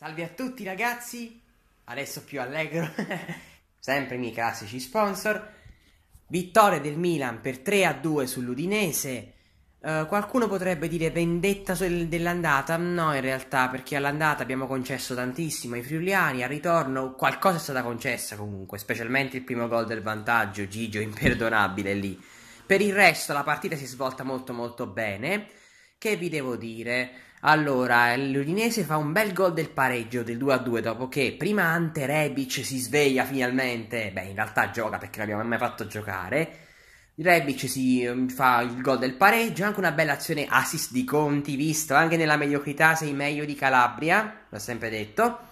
Salve a tutti ragazzi, adesso più allegro, sempre i miei classici sponsor. Vittoria del Milan per 3 a 2 sull'Udinese. Uh, qualcuno potrebbe dire vendetta dell'andata? No, in realtà, perché all'andata abbiamo concesso tantissimo ai friuliani, al ritorno qualcosa è stata concessa comunque, specialmente il primo gol del vantaggio, Gigio imperdonabile lì. Per il resto la partita si è svolta molto molto bene. Che vi devo dire? Allora, l'Udinese fa un bel gol del pareggio del 2-2 dopo che prima Ante Rebic si sveglia finalmente, beh in realtà gioca perché non l'abbiamo mai fatto giocare, Rebic si mm, fa il gol del pareggio, anche una bella azione assist di Conti visto, anche nella mediocrità sei meglio di Calabria, l'ho sempre detto,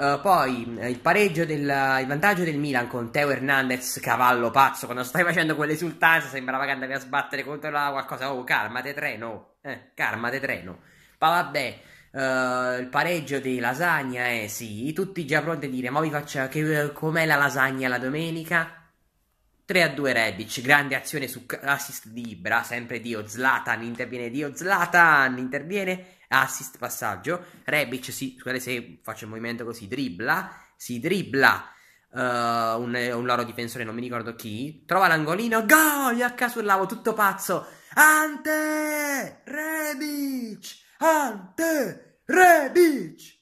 eh, poi eh, il pareggio del il vantaggio del Milan con Teo Hernandez, cavallo pazzo. Quando stai facendo quell'esultanza sembrava che andavi a sbattere contro la qualcosa. Oh, calma, te treno. Eh, te treno. Ma vabbè. Uh, il pareggio di lasagna, eh sì, tutti già pronti a dire ma vi faccio, che, com'è la lasagna la domenica? 3 a 2 Rebic, grande azione su assist di Ibra, sempre Dio, Zlatan interviene, Dio, Zlatan interviene, assist passaggio, Rebic si, scusate se faccio il movimento così, dribbla, si dribbla uh, un, un, loro difensore, non mi ricordo chi, trova l'angolino, gol, H sul lavo, tutto pazzo, Ante Rebic, Ante Rebic,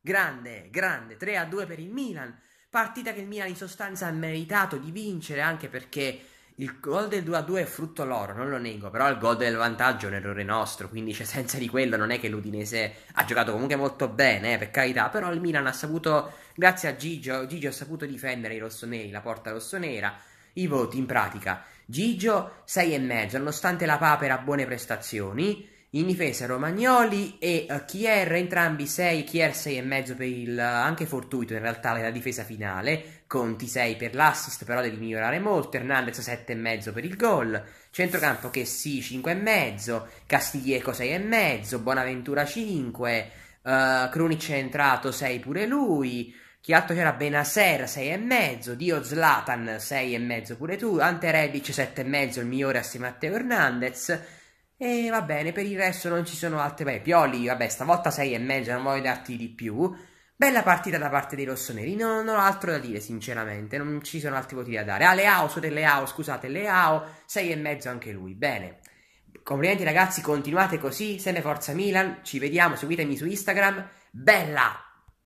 grande, grande, 3 a 2 per il Milan, partita che il Milan in sostanza ha meritato di vincere anche perché il gol del 2-2 è frutto loro, non lo nego, però il gol del vantaggio è un errore nostro, quindi cioè, senza di quello non è che l'Udinese ha giocato comunque molto bene, eh, per carità, però il Milan ha saputo, grazie a Gigio, Gigio ha saputo difendere i rossoneri, la porta rossonera, i voti in pratica. Gigio 6,5, nonostante la papera buone prestazioni, in difesa Romagnoli e uh, eh, Chier, entrambi 6, Chier 6,5 per il, uh, anche fortuito in realtà per la difesa finale, Conti 6 per l'assist però devi migliorare molto, Hernandez 7,5 per il gol, centrocampo che sì 5,5, Castiglieco 6,5, Bonaventura 5, uh, eh, Krunic è entrato 6 pure lui, Chiatto c'era Benaser 6,5, Dio Zlatan 6,5 pure tu, Ante Rebic 7,5 il migliore assieme a Matteo Hernandez e va bene, per il resto non ci sono altre. Beh, Pioli, vabbè, stavolta 6 e mezzo, non voglio darti di più. Bella partita da parte dei rossoneri, non, non ho altro da dire sinceramente, non ci sono altri voti da dare. Ah, Leao, su Leao, scusate, Leao, 6 e mezzo anche lui, bene. Complimenti ragazzi, continuate così, sempre Forza Milan, ci vediamo, seguitemi su Instagram, bella!